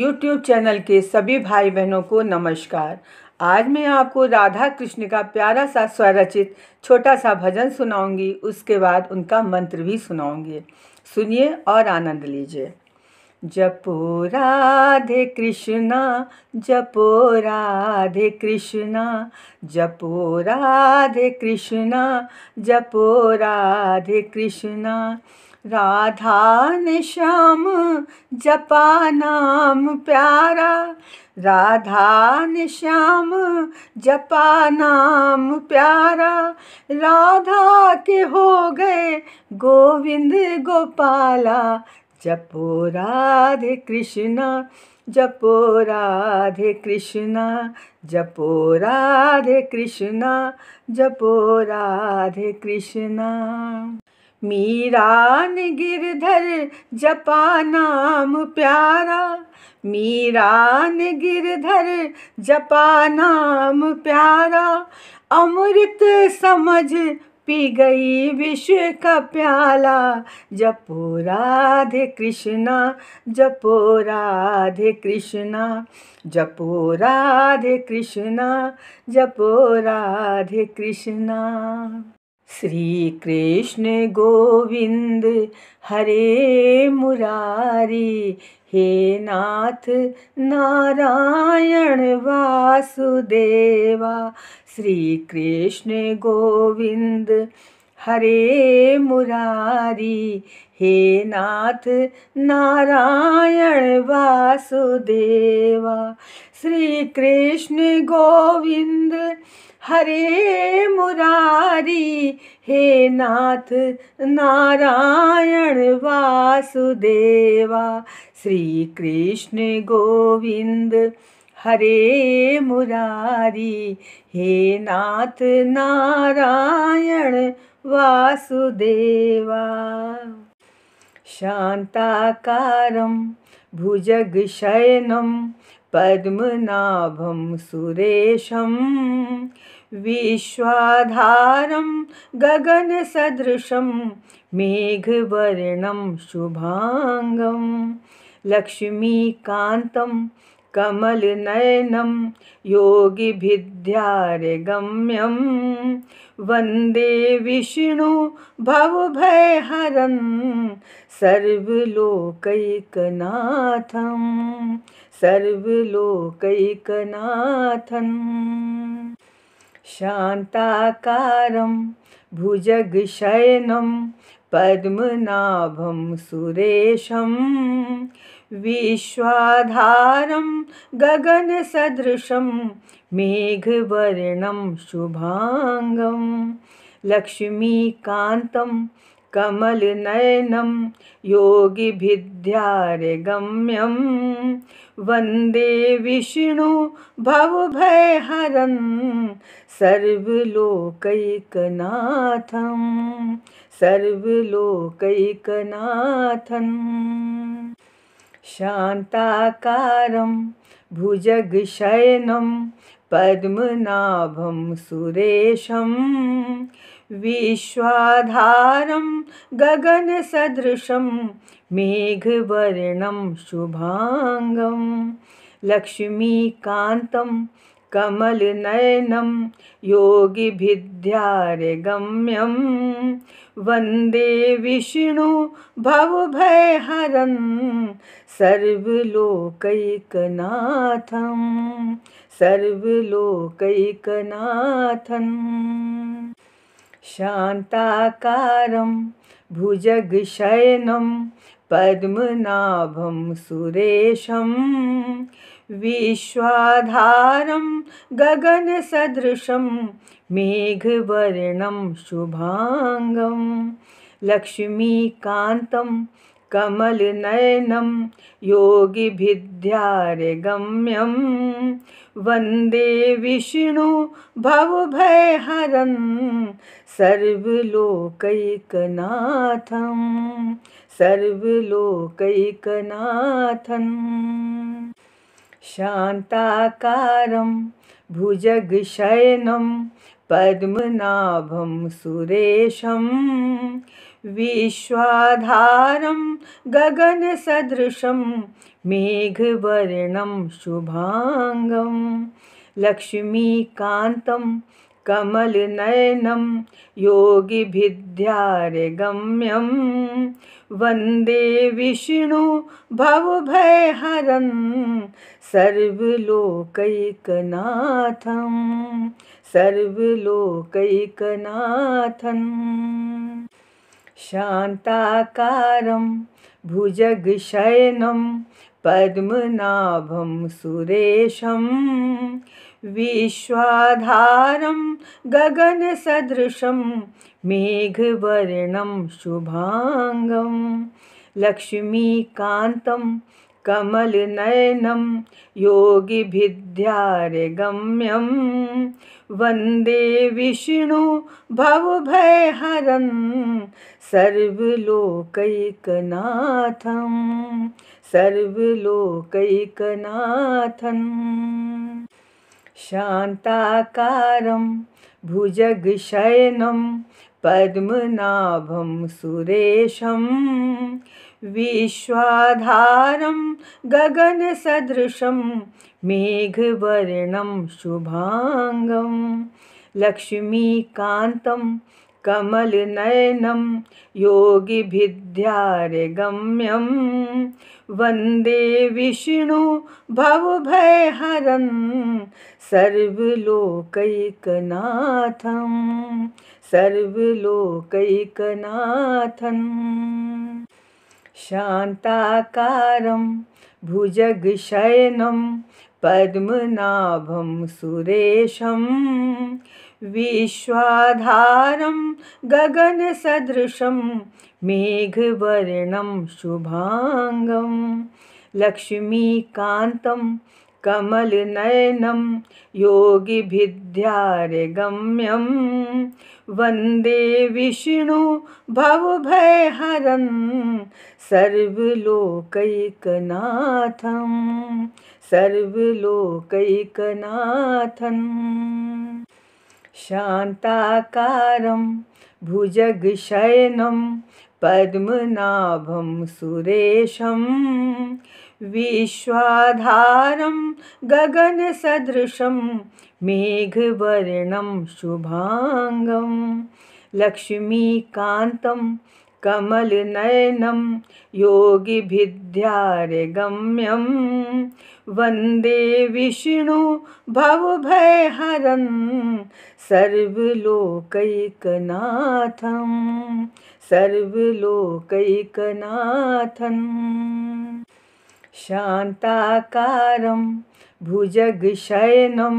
YouTube channel के सभी भाई बहनों को नमस्कार आज मैं आपको राधा कृष्ण का प्यारा सा स्वरचित छोटा सा भजन सुनाऊंगी उसके बाद उनका मंत्र भी सुनाऊंगी सुनिए और आनंद लीजिए जपो राधे कृष्णा जपो राधे कृष्णा जपो राधे कृष्णा जपो राधे कृष्णा राधा ने श्याम जपा नाम प्यारा राधा ने श्याम जपा नाम प्यारा राधा के हो गए गोविंद गोपाला जपो राधे कृष्णा जपो राधे कृष्णा जपो राधे कृष्णा जपो राधे कृष्णा मीरान गिरधर जपा नाम प्यारा मीरान गिरधर जपा नाम प्यारा अमृत समझ पी गई विश्व का प्याला जपो राधे कृष्णा जपो राधे कृष्णा जपो राधे कृष्णा जपो राधे कृष्णा श्रीकृष्ण गोविन्द हरे मुरारी हे नाथ नारायण वासुदेवा श्रीकृष्ण गोविन्द हरे मुरारी हे नाथ नारायण वासुदेवा श्रीकृष्ण गोविन्द हरे मुरारी हे नाथ नारायण वासुदेवा श्री कृष्ण गोविंद हरे मुरारी हे नाथ नारायण वासुदेवा शान्ताकारं भुजगशयनं पद्मनाभं सुरेशं विश्वाधारं गगनसदृशं मेघवर्णं शुभाङ्गं लक्ष्मीकान्तं कमलनयनं योगिभिद्यारगम्यं वन्दे विष्णु भवभयहरन् सर्वलोकैकनाथम् सर्वलोकैकनाथं शान्ताकारं भुजगशयनं पद्मनाभं विश्वाधारम विश्वाधारं गगनसदृशं मेघवर्णं शुभाङ्गं लक्ष्मीकान्तं कमलनयनं योगिभिद्यार्गम्यं वंदे विष्णु भवभयहरं सर्वलोकैकनाथं शांताकार शान्ताकारं पद्मनाभम सुशम विश्वाधारम गगन सदृशम मेघवर्णं शुभाङ्गं लक्ष्मीकान्तं कमलनयनं योगिभिध्यारगम्यं वन्दे विष्णु भवभयहरं सर्वलोकैकनाथं सर्वलोकैकनाथम् शान्ताकारं भुजगशयनं पद्मनाभं सुरेशं विश्वाधारं गगनसदृशं मेघवर्णं शुभाङ्गं लक्ष्मीकान्तं कमलनयनं योगिभिद्यारगम्यं वन्दे विष्णु भवभयहरन् सर्वलोकैकनाथम् सर्वलोकैकनाथं शान्ताकारं भुजगशयनं पद्मनाभं विश्वाधारम विश्वाधारं गगनसदृशं मेघवर्णं शुभाङ्गं लक्ष्मीकान्तं कमलनयनं योगिभिद्यार्गम्यं वन्दे विष्णु भवभयहरं सर्वलोकैकनाथं सर्वलोकैकनाथम् शान्ताकारं भुजगशयनं पद्मनाभं सुरेशम् विश्वाधारं गगनसदृशं मेघवर्णं शुभाङ्गं लक्ष्मीकान्तं कमलनयनं योगिभिद्यार्गम्यं वन्दे विष्णु भवभयहरन् सर्वलोकैकनाथं सर्वलोकैकनाथन् शान्ताकारं भुजगशयनं पद्मनाभं सुरेशं विश्वाधारं गगनसदृशं मेघवर्णं शुभाङ्गं लक्ष्मीकान्तं कमलनयनं योगिभिद्यारगम्यम् वन्दे विष्णु भवभयहरन् सर्वलोकैकनाथं सर्वलोकैकनाथन् शान्ताकारं भुजगशयनं पद्मनाभं सुरेशम् विश्वाधारं गगनसदृशं मेघवर्णं शुभाङ्गं लक्ष्मीकान्तं कमलनयनं योगिभिद्यार्गम्यं वन्दे विष्णु भवभयहरं सर्वलोकैकनाथं सर्वलोकैकनाथन् शान्ताकारं भुजगशयनं पद्मनाभं सुरेशं विश्वाधारं गगनसदृशं मेघवर्णं शुभाङ्गं लक्ष्मीकान्तं कमलनयनं योगिभिद्यारगम्यम् वन्दे विष्णु भवभयहरन् सर्वलोकैकनाथं सर्वलोकैकनाथन् शान्ताकारं भुजगशयनं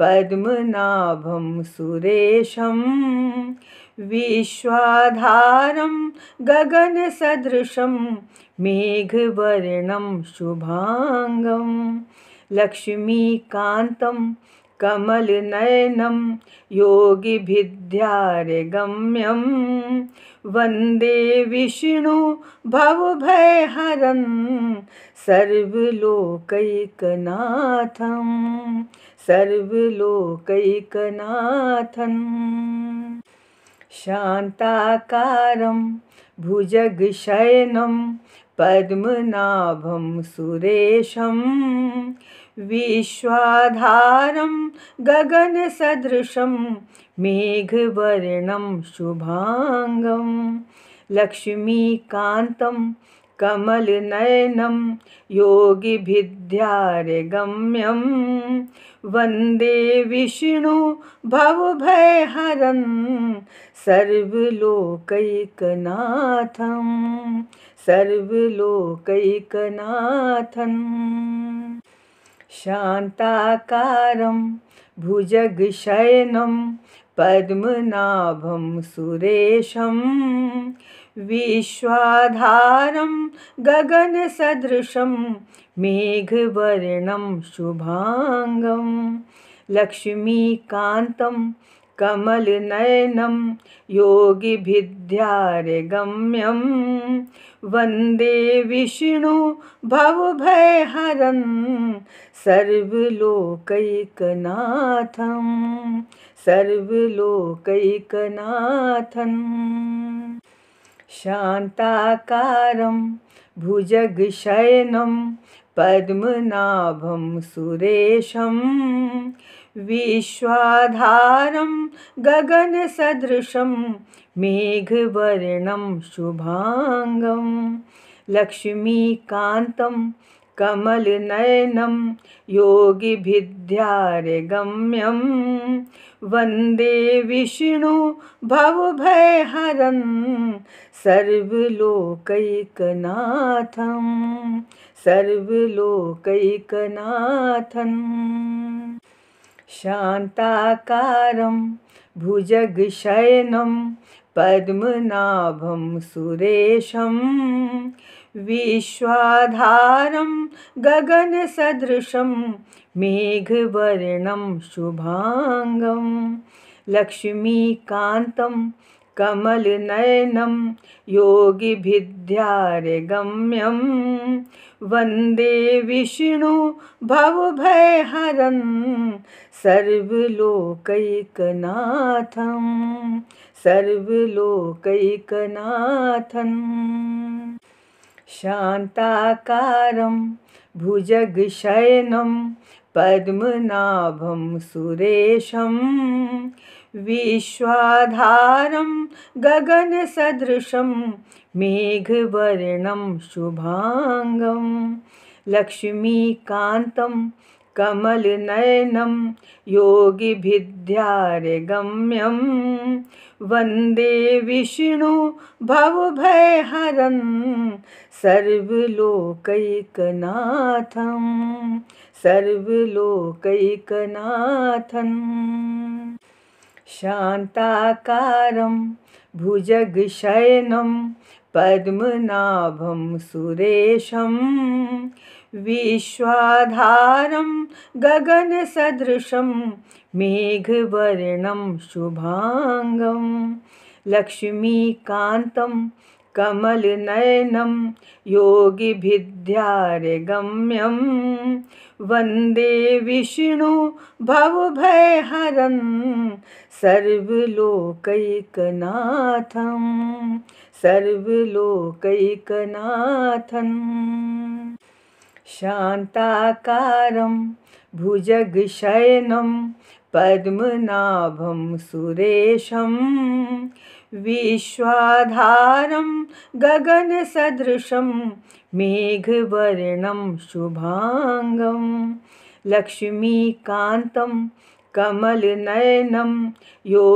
पद्मनाभं सुरेशम् विश्वाधारं गगनसदृशं मेघवर्णं शुभाङ्गं लक्ष्मीकान्तं कमलनयनं योगिभिद्यार्गम्यं वन्दे विष्णु भवभयहरं सर्वलोकैकनाथं सर्वलोकैकनाथन् शान्ताकारं भुजगशयनं पद्मनाभं सुरेशं विश्वाधारं गगनसदृशं मेघवर्णं शुभाङ्गं लक्ष्मीकान्तं कमलनयनं योगिभिध्यार्यगम्यं वन्दे विष्णु भवभयहरं सर्वलोकैकनाथं सर्वलोकैकनाथम् शान्ताकारं भुजगशयनं पद्मनाभं सुरेशम् विश्वाधारं गगनसदृशं मेघवर्णं शुभाङ्गं लक्ष्मीकान्तं कमलनयनं योगिभिध्यार्गम्यं वन्दे विष्णु भवभयहरं सर्वलोकैकनाथं सर्वलोकैकनाथम् शान्ताकारं भुजगशयनं पद्मनाभं सुरेशं विश्वाधारं गगनसदृशं मेघवर्णं शुभाङ्गं लक्ष्मीकान्तं कमलनयनं योगिभिध्यार्यगम्यं वंदे विष्णु भवभयहरं सर्वलोकैकनाथं सर्वलोकैकनाथम् शान्ताकारं भुजगशयनं पद्मनाभं सुरेशम् विश्वाधारं गगनसदृशं मेघवर्णं शुभाङ्गं लक्ष्मीकान्तं कमलनयनं योगिभिद्यार्गम्यं वन्दे विष्णु भवभयहरं सर्वलोकैकनाथं शान्ताकारं भुजगशयनं पद्मनाभं सुरेशं विश्वाधारं गगनसदृशं मेघवर्णं शुभाङ्गं लक्ष्मीकान्तं कमलनयनं योगिभिध्यार्यगम्यं वन्दे विष्णु भवभयहरं सर्वलोकैकनाथं सर्वलोकैकनाथम् शान्ताकारं भुजगशयनं पद्मनाभं सुरेशम् विश्वाधारं गगनसदृशं मेघवर्णं शुभाङ्गं लक्ष्मीकान्तं कमलनयनं योगिभिद्यार्गम्यं वन्दे विष्णु भवभयहरन् सर्वलोकैकनाथं सर्वलोकैकनाथन् शान्ताकारं भुजगशयनं पद्मनाभं सुरेशं विश्वाधारं गगनसदृशं मेघवर्णं शुभाङ्गं लक्ष्मीकान्तं कमलनयनं योगिभिद्यार्गम्यं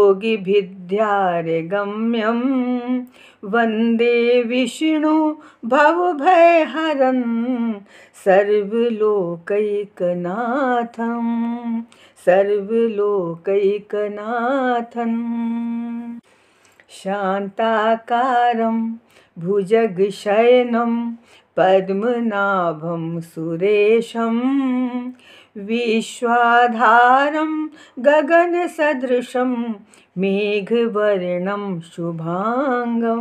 वन्दे विष्णु भवभयहरं सर्वलोकैकनाथं सर्वलोकैकनाथम् शान्ताकारं भुजगशयनं पद्मनाभं सुरेशम् विश्वाधारं गगनसदृशं मेघवर्णं शुभाङ्गं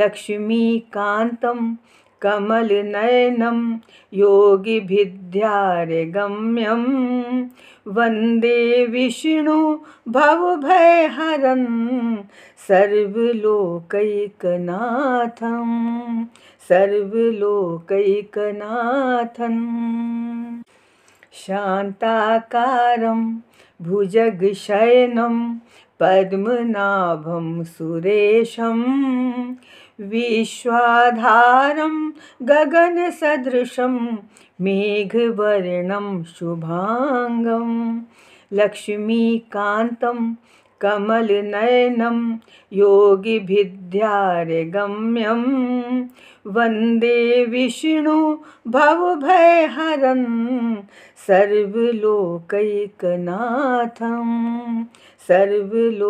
लक्ष्मीकान्तं कमलनयनं योगिभिद्यार्गम्यं वन्दे विष्णु भवभयहरं सर्वलोकैकनाथं सर्वलोकैकनाथन् शान्ताकारं भुजगशयनं पद्मनाभं सुरेशं विश्वाधारं गगनसदृशं मेघवर्णं शुभाङ्गं लक्ष्मीकान्तं कमलनयनं योगिभिद्यार्गम्यं वन्दे विष्णु भवभयहरं सर्वलोकैकनाथं सर्वलोकैकनाथं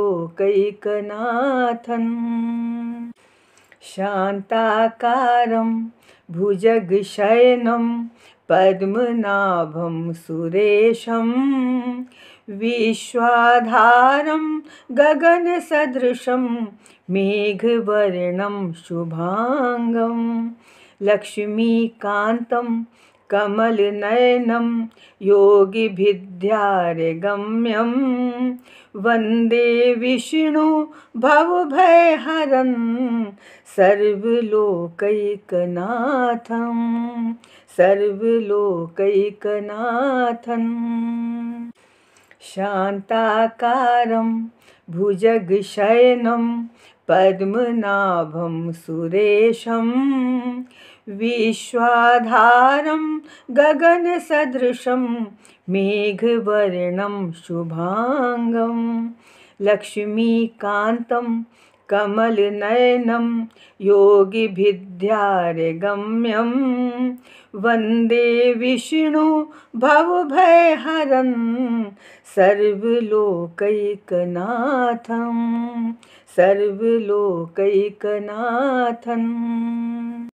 शान्ताकारं भुजगशयनं पद्मनाभं सुरेशम् विश्वाधारं गगनसदृशं मेघवर्णं शुभाङ्गं लक्ष्मीकान्तं कमलनयनं योगिभिद्यार्गम्यं वन्दे विष्णु भवभयहरं सर्वलोकैकनाथं सर्वलोकैकनाथन् शान्ताकारं भुजगशयनं पद्मनाभं सुरेशं विश्वाधारं गगनसदृशं मेघवर्णं शुभाङ्गं लक्ष्मीकान्तं कमलनयनं योगिभिध्यार्गम्यं वंदे विष्णु भवभयहरं सर्वलोकैकनाथं सर्वलोकैकनाथम्